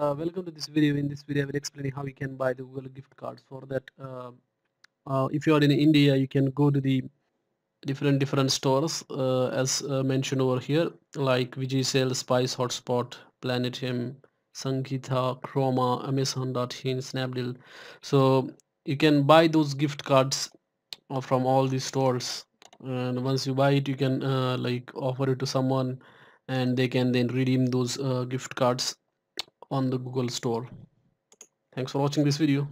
uh, welcome to this video in this video I will explain how you can buy the Google gift cards for that uh, uh, if you are in India you can go to the different different stores uh, as uh, mentioned over here like Vijay Sale, Spice Hotspot, M, Sangeeta, Chroma, Amazon.in, Snapdeal so you can buy those gift cards uh, from all these stores and once you buy it you can like offer it to someone and they can then redeem those gift cards on the Google Store. Thanks for watching this video.